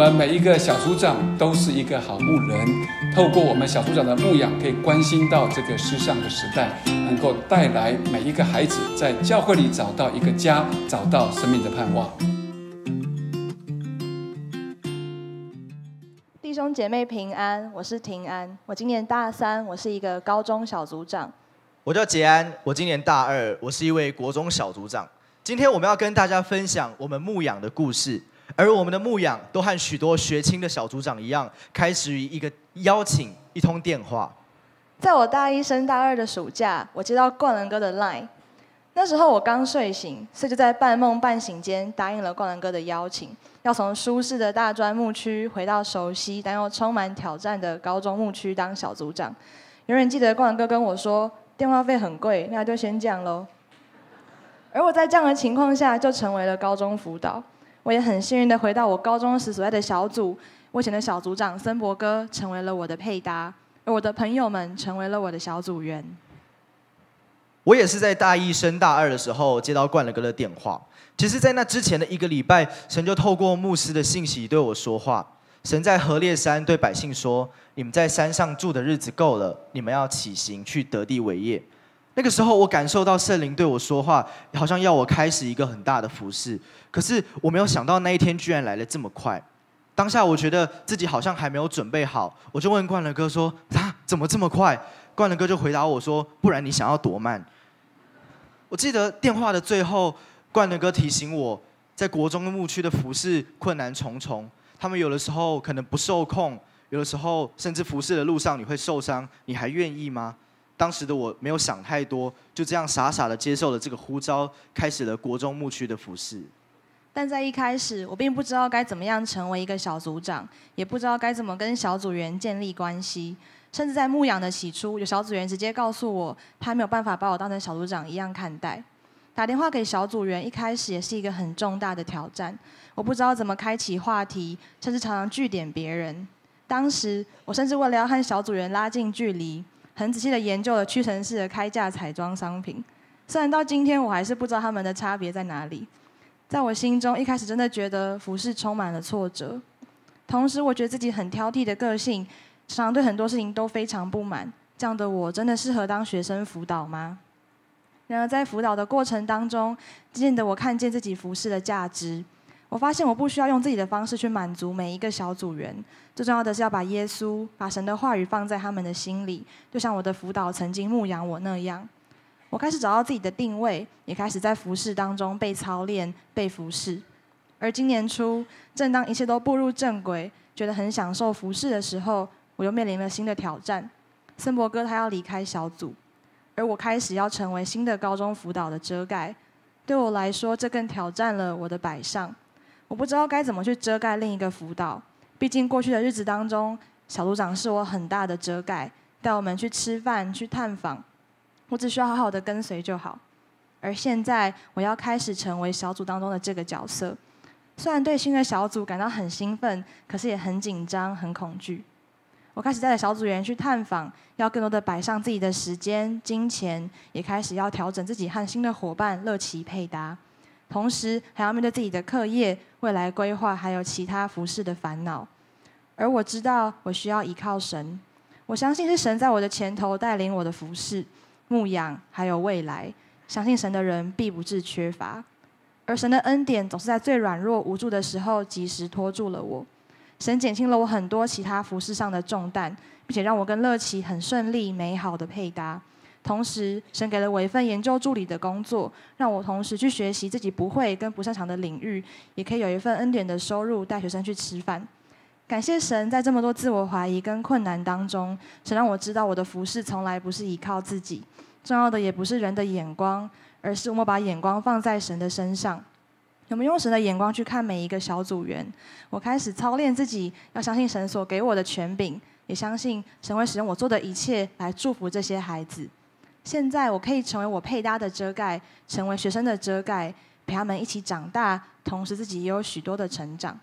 我们每一个小组长都是一个好牧人，透过我们小组长的牧养，可以关心到这个世上的时代，能够带来每一个孩子在教会里找到一个家，找到生命的盼望。弟兄姐妹平安，我是廷安，我今年大三，我是一个高中小组长。我叫杰安，我今年大二，我是一位国中小组长。今天我们要跟大家分享我们牧养的故事。而我们的牧养都和许多学青的小组长一样，开始于一个邀请，一通电话。在我大一升大二的暑假，我接到冠伦哥的 LINE，那时候我刚睡醒，所以就在半梦半醒间答应了冠伦哥的邀请，要从舒适的大专牧区回到熟悉但又充满挑战的高中牧区当小组长。永远记得冠伦哥跟我说，电话费很贵，那就先样喽。而我在这样的情况下，就成为了高中辅导。我也很幸运的回到我高中时所在的小组，我前的小组长森博哥成为了我的配搭，而我的朋友们成为了我的小组员。我也是在大一升大二的时候接到冠了哥的电话，其实，在那之前的一个礼拜，神就透过牧师的信息对我说话，神在河烈山对百姓说：“你们在山上住的日子够了，你们要起行去得地为业。”那个时候，我感受到圣灵对我说话，好像要我开始一个很大的服饰。可是我没有想到那一天居然来的这么快。当下我觉得自己好像还没有准备好，我就问冠伦哥说：“啊，怎么这么快？”冠伦哥就回答我说：“不然你想要多慢？”我记得电话的最后，冠伦哥提醒我，在国中牧区的服饰困难重重，他们有的时候可能不受控，有的时候甚至服饰的路上你会受伤，你还愿意吗？当时的我没有想太多，就这样傻傻的接受了这个呼召，开始了国中牧区的服饰。但在一开始，我并不知道该怎么样成为一个小组长，也不知道该怎么跟小组员建立关系。甚至在牧养的起初，有小组员直接告诉我，他没有办法把我当成小组长一样看待。打电话给小组员，一开始也是一个很重大的挑战，我不知道怎么开启话题，甚至常常据点别人。当时我甚至为了要和小组员拉近距离。很仔细的研究了屈臣氏的开架彩妆商品，虽然到今天我还是不知道他们的差别在哪里。在我心中，一开始真的觉得服饰充满了挫折，同时我觉得自己很挑剔的个性，常常对很多事情都非常不满。这样的我真的适合当学生辅导吗？然而在辅导的过程当中，渐渐的我看见自己服饰的价值。我发现我不需要用自己的方式去满足每一个小组员，最重要的是要把耶稣、把神的话语放在他们的心里，就像我的辅导曾经牧养我那样。我开始找到自己的定位，也开始在服饰当中被操练、被服饰。而今年初，正当一切都步入正轨，觉得很享受服饰的时候，我又面临了新的挑战。森博哥他要离开小组，而我开始要成为新的高中辅导的遮盖。对我来说，这更挑战了我的摆上。我不知道该怎么去遮盖另一个辅导，毕竟过去的日子当中，小组长是我很大的遮盖，带我们去吃饭、去探访，我只需要好好的跟随就好。而现在，我要开始成为小组当中的这个角色。虽然对新的小组感到很兴奋，可是也很紧张、很恐惧。我开始带着小组员去探访，要更多的摆上自己的时间、金钱，也开始要调整自己和新的伙伴乐其配搭。同时还要面对自己的课业、未来规划，还有其他服饰的烦恼。而我知道我需要依靠神，我相信是神在我的前头带领我的服饰、牧养，还有未来。相信神的人必不致缺乏。而神的恩典总是在最软弱无助的时候，及时托住了我。神减轻了我很多其他服饰上的重担，并且让我跟乐琪很顺利、美好的配搭。同时，神给了我一份研究助理的工作，让我同时去学习自己不会跟不擅长的领域，也可以有一份恩典的收入，带学生去吃饭。感谢神，在这么多自我怀疑跟困难当中，神让我知道我的服饰从来不是依靠自己，重要的也不是人的眼光，而是我们把眼光放在神的身上。我们用神的眼光去看每一个小组员。我开始操练自己，要相信神所给我的权柄，也相信神会使用我做的一切来祝福这些孩子。现在我可以成为我配搭的遮盖，成为学生的遮盖，陪他们一起长大，同时自己也有许多的成长。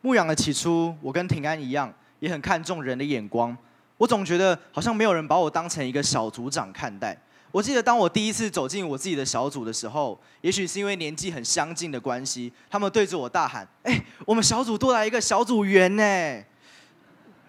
牧羊的起初，我跟平安一样，也很看重人的眼光。我总觉得好像没有人把我当成一个小组长看待。我记得当我第一次走进我自己的小组的时候，也许是因为年纪很相近的关系，他们对着我大喊：“哎，我们小组多来一个小组员呢！”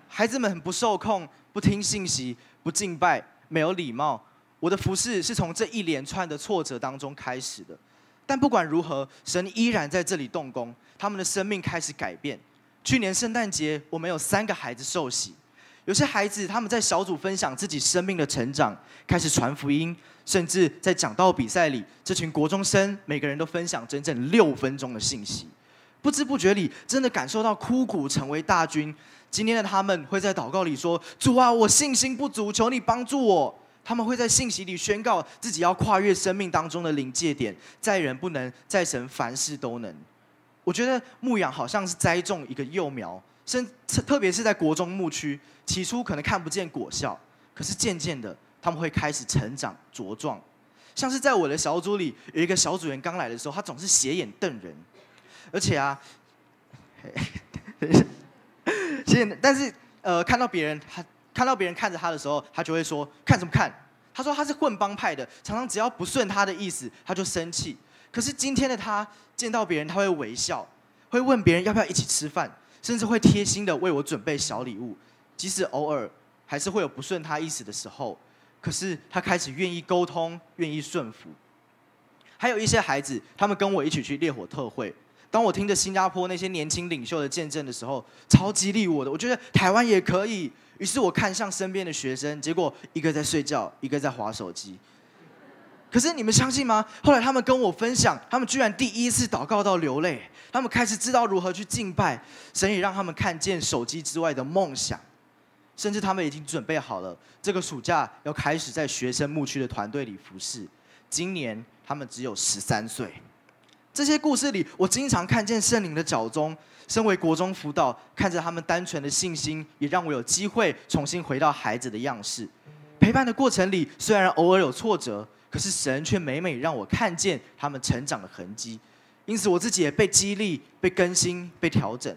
孩子们很不受控，不听信息，不敬拜，没有礼貌。我的服饰是从这一连串的挫折当中开始的，但不管如何，神依然在这里动工，他们的生命开始改变。去年圣诞节，我们有三个孩子受洗，有些孩子他们在小组分享自己生命的成长，开始传福音，甚至在讲道比赛里，这群国中生每个人都分享整整六分钟的信息。不知不觉里，真的感受到枯骨成为大军。今天的他们会在祷告里说：“主啊，我信心不足，求你帮助我。”他们会在信息里宣告自己要跨越生命当中的临界点，在人不能，在神凡事都能。我觉得牧养好像是栽种一个幼苗，甚特别是在国中牧区，起初可能看不见果效，可是渐渐的他们会开始成长茁壮，像是在我的小组里有一个小组员刚来的时候，他总是斜眼瞪人，而且啊，等一下，斜眼但是呃看到别人他。看到别人看着他的时候，他就会说：“看什么看？”他说他是混帮派的，常常只要不顺他的意思，他就生气。可是今天的他见到别人，他会微笑，会问别人要不要一起吃饭，甚至会贴心的为我准备小礼物。即使偶尔还是会有不顺他意思的时候，可是他开始愿意沟通，愿意顺服。还有一些孩子，他们跟我一起去烈火特会。当我听着新加坡那些年轻领袖的见证的时候，超激励我的。我觉得台湾也可以。于是我看向身边的学生，结果一个在睡觉，一个在划手机。可是你们相信吗？后来他们跟我分享，他们居然第一次祷告到流泪，他们开始知道如何去敬拜神，也让他们看见手机之外的梦想，甚至他们已经准备好了，这个暑假要开始在学生牧区的团队里服侍。今年他们只有十三岁。这些故事里，我经常看见圣灵的脚踪。身为国中辅导，看着他们单纯的信心，也让我有机会重新回到孩子的样式。陪伴的过程里，虽然偶尔有挫折，可是神却每每让我看见他们成长的痕迹。因此，我自己也被激励、被更新、被调整。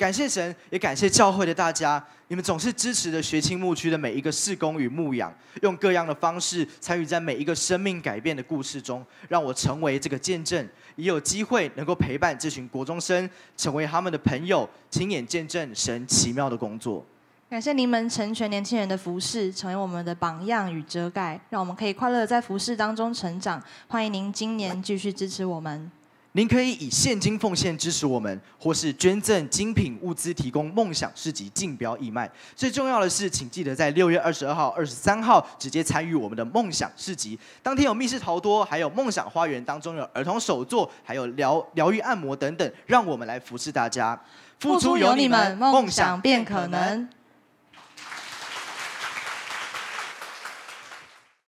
感谢神，也感谢教会的大家，你们总是支持着学青牧区的每一个事工与牧养，用各样的方式参与在每一个生命改变的故事中，让我成为这个见证，也有机会能够陪伴这群国中生，成为他们的朋友，亲眼见证神奇妙的工作。感谢您们成全年轻人的服饰，成为我们的榜样与遮盖，让我们可以快乐在服饰当中成长。欢迎您今年继续支持我们。您可以以现金奉献支持我们，或是捐赠精品物资，提供梦想市集竞标义卖。最重要的是，请记得在六月二十二号、二十三号直接参与我们的梦想市集。当天有密室逃脱，还有梦想花园当中有儿童手作，还有疗疗愈按摩等等，让我们来服侍大家。付出有你们，梦想变可能。